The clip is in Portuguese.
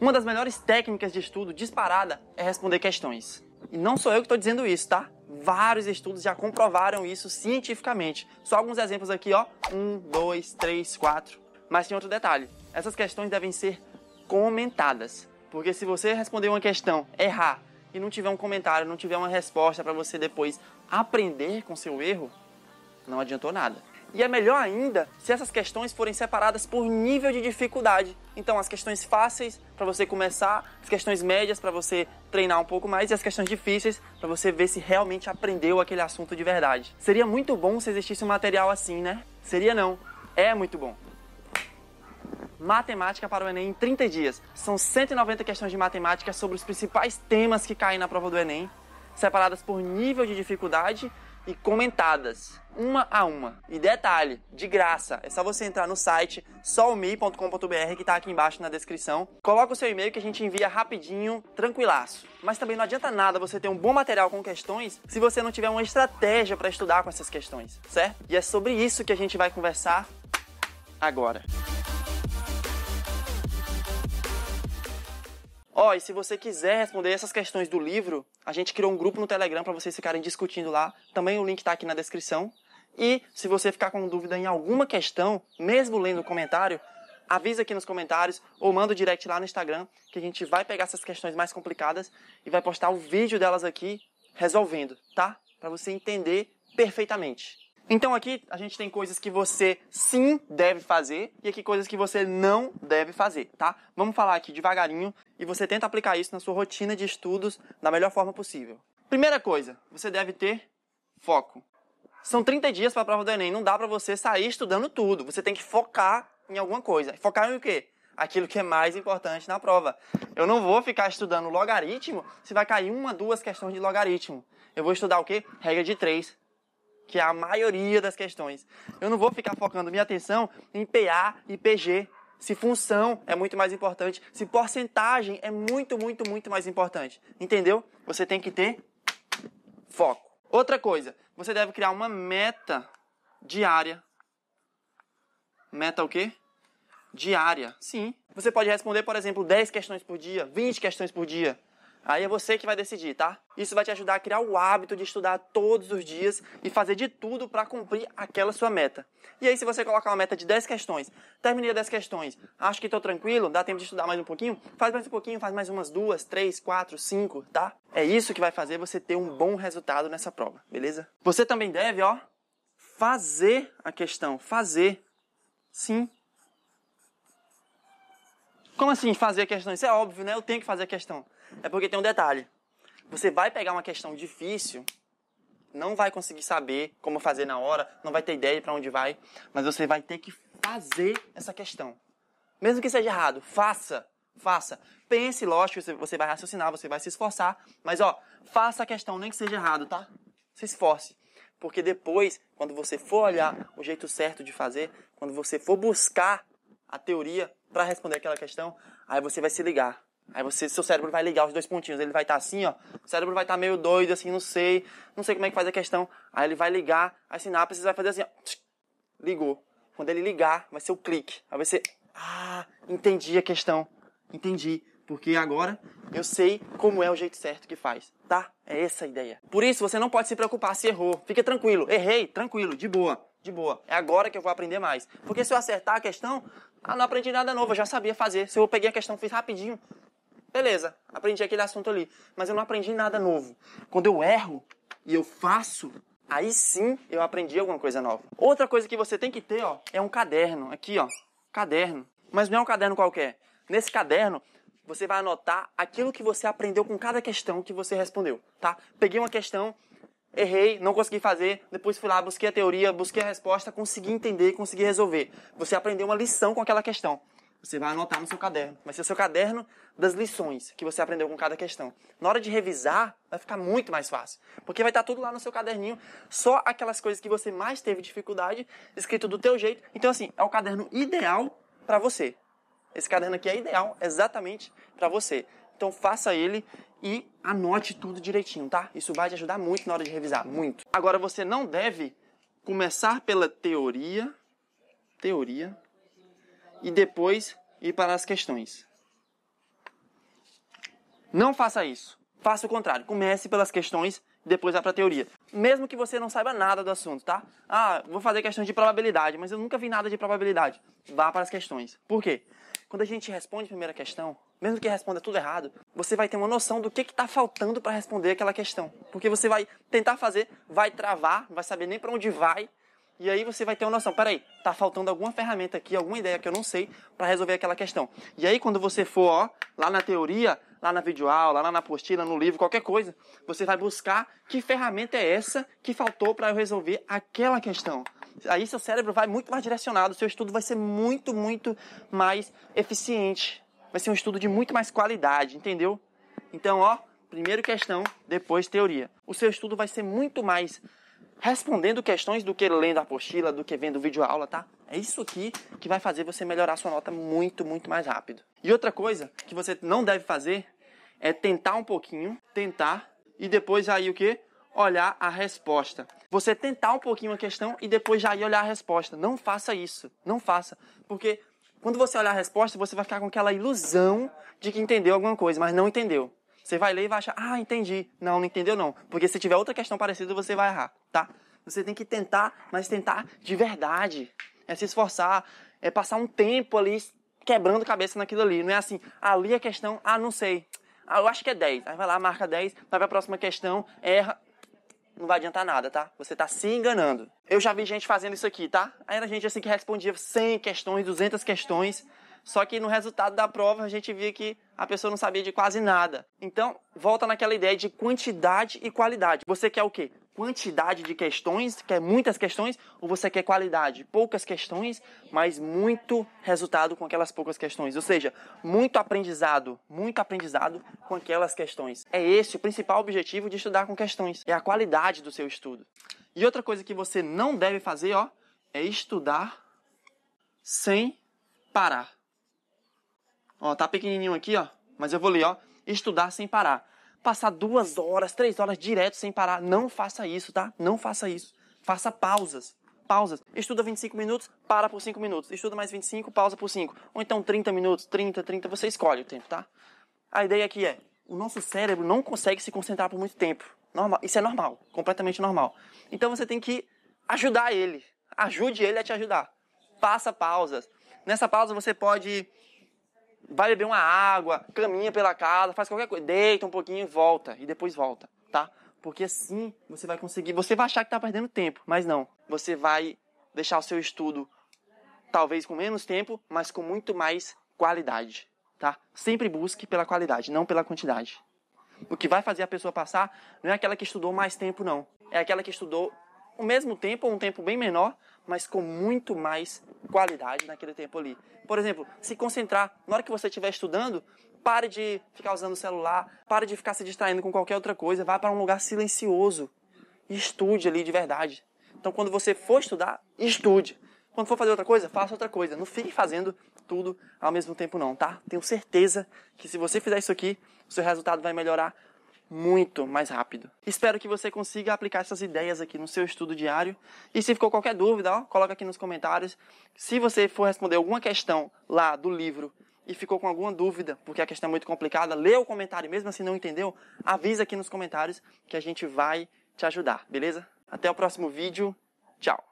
Uma das melhores técnicas de estudo disparada é responder questões. E não sou eu que estou dizendo isso, tá? Vários estudos já comprovaram isso cientificamente. Só alguns exemplos aqui, ó. Um, dois, três, quatro. Mas tem outro detalhe: essas questões devem ser comentadas. Porque se você responder uma questão, errar e não tiver um comentário, não tiver uma resposta para você depois aprender com seu erro, não adiantou nada. E é melhor ainda se essas questões forem separadas por nível de dificuldade. Então, as questões fáceis para você começar, as questões médias para você treinar um pouco mais e as questões difíceis para você ver se realmente aprendeu aquele assunto de verdade. Seria muito bom se existisse um material assim, né? Seria não. É muito bom. Matemática para o Enem em 30 dias. São 190 questões de matemática sobre os principais temas que caem na prova do Enem, separadas por nível de dificuldade e comentadas, uma a uma. E detalhe, de graça, é só você entrar no site solmi.com.br que está aqui embaixo na descrição. Coloca o seu e-mail que a gente envia rapidinho, tranquilaço. Mas também não adianta nada você ter um bom material com questões se você não tiver uma estratégia para estudar com essas questões, certo? E é sobre isso que a gente vai conversar agora. Ó, oh, e se você quiser responder essas questões do livro, a gente criou um grupo no Telegram para vocês ficarem discutindo lá. Também o link está aqui na descrição. E se você ficar com dúvida em alguma questão, mesmo lendo o comentário, avisa aqui nos comentários ou manda o direct lá no Instagram, que a gente vai pegar essas questões mais complicadas e vai postar o vídeo delas aqui resolvendo, tá? Para você entender perfeitamente. Então aqui a gente tem coisas que você sim deve fazer e aqui coisas que você não deve fazer, tá? Vamos falar aqui devagarinho e você tenta aplicar isso na sua rotina de estudos da melhor forma possível. Primeira coisa, você deve ter foco. São 30 dias para a prova do ENEM, não dá para você sair estudando tudo. Você tem que focar em alguma coisa. Focar em o quê? aquilo que é mais importante na prova. Eu não vou ficar estudando logaritmo se vai cair uma, duas questões de logaritmo. Eu vou estudar o quê? Regra de três, que é a maioria das questões. Eu não vou ficar focando minha atenção em PA e PG. Se função é muito mais importante, se porcentagem é muito, muito, muito mais importante. Entendeu? Você tem que ter foco. Outra coisa, você deve criar uma meta diária. Meta o quê? Diária. Sim. Você pode responder, por exemplo, 10 questões por dia, 20 questões por dia. Aí é você que vai decidir, tá? Isso vai te ajudar a criar o hábito de estudar todos os dias e fazer de tudo para cumprir aquela sua meta. E aí, se você colocar uma meta de 10 questões, terminei 10 questões, acho que estou tranquilo, dá tempo de estudar mais um pouquinho, faz mais um pouquinho, faz mais umas duas, três, quatro, cinco, tá? É isso que vai fazer você ter um bom resultado nessa prova, beleza? Você também deve, ó, fazer a questão, fazer. Sim, como assim fazer a questão? Isso é óbvio, né? Eu tenho que fazer a questão. É porque tem um detalhe. Você vai pegar uma questão difícil, não vai conseguir saber como fazer na hora, não vai ter ideia para onde vai, mas você vai ter que fazer essa questão. Mesmo que seja errado, faça, faça. Pense, lógico, você vai raciocinar, você vai se esforçar, mas ó, faça a questão, nem que seja errado, tá? Se esforce. Porque depois, quando você for olhar o jeito certo de fazer, quando você for buscar a teoria para responder aquela questão, aí você vai se ligar. Aí você, seu cérebro vai ligar os dois pontinhos, ele vai estar tá assim, ó. O cérebro vai estar tá meio doido, assim, não sei, não sei como é que faz a questão. Aí ele vai ligar as sinapses, vai fazer assim, ó. Ligou. Quando ele ligar, vai ser o clique. Aí você, ah, entendi a questão, entendi. Porque agora eu sei como é o jeito certo que faz, tá? É essa a ideia. Por isso, você não pode se preocupar se errou. Fica tranquilo, errei, tranquilo, de boa, de boa. É agora que eu vou aprender mais. Porque se eu acertar a questão, ah, não aprendi nada novo, eu já sabia fazer. Se eu peguei a questão, fiz rapidinho, Beleza, aprendi aquele assunto ali, mas eu não aprendi nada novo. Quando eu erro e eu faço, aí sim eu aprendi alguma coisa nova. Outra coisa que você tem que ter, ó, é um caderno. Aqui, ó, caderno. Mas não é um caderno qualquer. Nesse caderno, você vai anotar aquilo que você aprendeu com cada questão que você respondeu, tá? Peguei uma questão, errei, não consegui fazer, depois fui lá, busquei a teoria, busquei a resposta, consegui entender, consegui resolver. Você aprendeu uma lição com aquela questão. Você vai anotar no seu caderno. Vai ser o seu caderno das lições que você aprendeu com cada questão. Na hora de revisar, vai ficar muito mais fácil. Porque vai estar tá tudo lá no seu caderninho, só aquelas coisas que você mais teve dificuldade, escrito do teu jeito. Então, assim, é o caderno ideal para você. Esse caderno aqui é ideal exatamente para você. Então, faça ele e anote tudo direitinho, tá? Isso vai te ajudar muito na hora de revisar, muito. Agora, você não deve começar pela teoria, teoria, e depois ir para as questões. Não faça isso. Faça o contrário. Comece pelas questões e depois vá para a teoria. Mesmo que você não saiba nada do assunto, tá? Ah, vou fazer questões de probabilidade, mas eu nunca vi nada de probabilidade. Vá para as questões. Por quê? Quando a gente responde a primeira questão, mesmo que responda tudo errado, você vai ter uma noção do que está faltando para responder aquela questão. Porque você vai tentar fazer, vai travar, não vai saber nem para onde vai e aí você vai ter uma noção, peraí, tá faltando alguma ferramenta aqui, alguma ideia que eu não sei para resolver aquela questão. E aí quando você for, ó, lá na teoria, lá na videoaula, lá na apostila, no livro, qualquer coisa, você vai buscar que ferramenta é essa que faltou para eu resolver aquela questão. Aí seu cérebro vai muito mais direcionado, seu estudo vai ser muito, muito mais eficiente. Vai ser um estudo de muito mais qualidade, entendeu? Então, ó, primeiro questão, depois teoria. O seu estudo vai ser muito mais respondendo questões do que lendo a apostila, do que vendo vídeo aula, tá? É isso aqui que vai fazer você melhorar sua nota muito, muito mais rápido. E outra coisa que você não deve fazer é tentar um pouquinho, tentar e depois aí o que? Olhar a resposta. Você tentar um pouquinho a questão e depois já ir olhar a resposta. Não faça isso. Não faça. Porque quando você olhar a resposta, você vai ficar com aquela ilusão de que entendeu alguma coisa, mas não entendeu. Você vai ler e vai achar, ah, entendi. Não, não entendeu não. Porque se tiver outra questão parecida, você vai errar tá? Você tem que tentar, mas tentar de verdade. É se esforçar, é passar um tempo ali quebrando cabeça naquilo ali. Não é assim, ali a é questão, ah, não sei. Ah, eu acho que é 10. Aí vai lá, marca 10, vai pra próxima questão, erra. Não vai adiantar nada, tá? Você tá se enganando. Eu já vi gente fazendo isso aqui, tá? Aí era gente assim que respondia 100 questões, 200 questões. Só que no resultado da prova a gente via que a pessoa não sabia de quase nada. Então, volta naquela ideia de quantidade e qualidade. Você quer o quê? quantidade de questões, quer muitas questões, ou você quer qualidade, poucas questões, mas muito resultado com aquelas poucas questões. Ou seja, muito aprendizado, muito aprendizado com aquelas questões. É esse o principal objetivo de estudar com questões, é a qualidade do seu estudo. E outra coisa que você não deve fazer, ó, é estudar sem parar. Ó, tá pequenininho aqui, ó, mas eu vou ler, ó, estudar sem parar passar duas horas, três horas direto sem parar. Não faça isso, tá? Não faça isso. Faça pausas. Pausas. Estuda 25 minutos, para por 5 minutos. Estuda mais 25, pausa por 5. Ou então 30 minutos, 30, 30, você escolhe o tempo, tá? A ideia aqui é, o nosso cérebro não consegue se concentrar por muito tempo. Normal. Isso é normal, completamente normal. Então você tem que ajudar ele. Ajude ele a te ajudar. Faça pausas. Nessa pausa você pode vai beber uma água, caminha pela casa, faz qualquer coisa, deita um pouquinho e volta, e depois volta, tá? Porque assim você vai conseguir, você vai achar que está perdendo tempo, mas não. Você vai deixar o seu estudo talvez com menos tempo, mas com muito mais qualidade, tá? Sempre busque pela qualidade, não pela quantidade. O que vai fazer a pessoa passar não é aquela que estudou mais tempo, não. É aquela que estudou o mesmo tempo ou um tempo bem menor, mas com muito mais qualidade naquele tempo ali. Por exemplo, se concentrar. Na hora que você estiver estudando, pare de ficar usando o celular, pare de ficar se distraindo com qualquer outra coisa, vá para um lugar silencioso e estude ali de verdade. Então, quando você for estudar, estude. Quando for fazer outra coisa, faça outra coisa. Não fique fazendo tudo ao mesmo tempo, não, tá? Tenho certeza que se você fizer isso aqui, o seu resultado vai melhorar muito mais rápido. Espero que você consiga aplicar essas ideias aqui no seu estudo diário. E se ficou qualquer dúvida, ó, coloca aqui nos comentários. Se você for responder alguma questão lá do livro e ficou com alguma dúvida, porque a questão é muito complicada, lê o comentário, mesmo assim não entendeu, avisa aqui nos comentários que a gente vai te ajudar, beleza? Até o próximo vídeo. Tchau.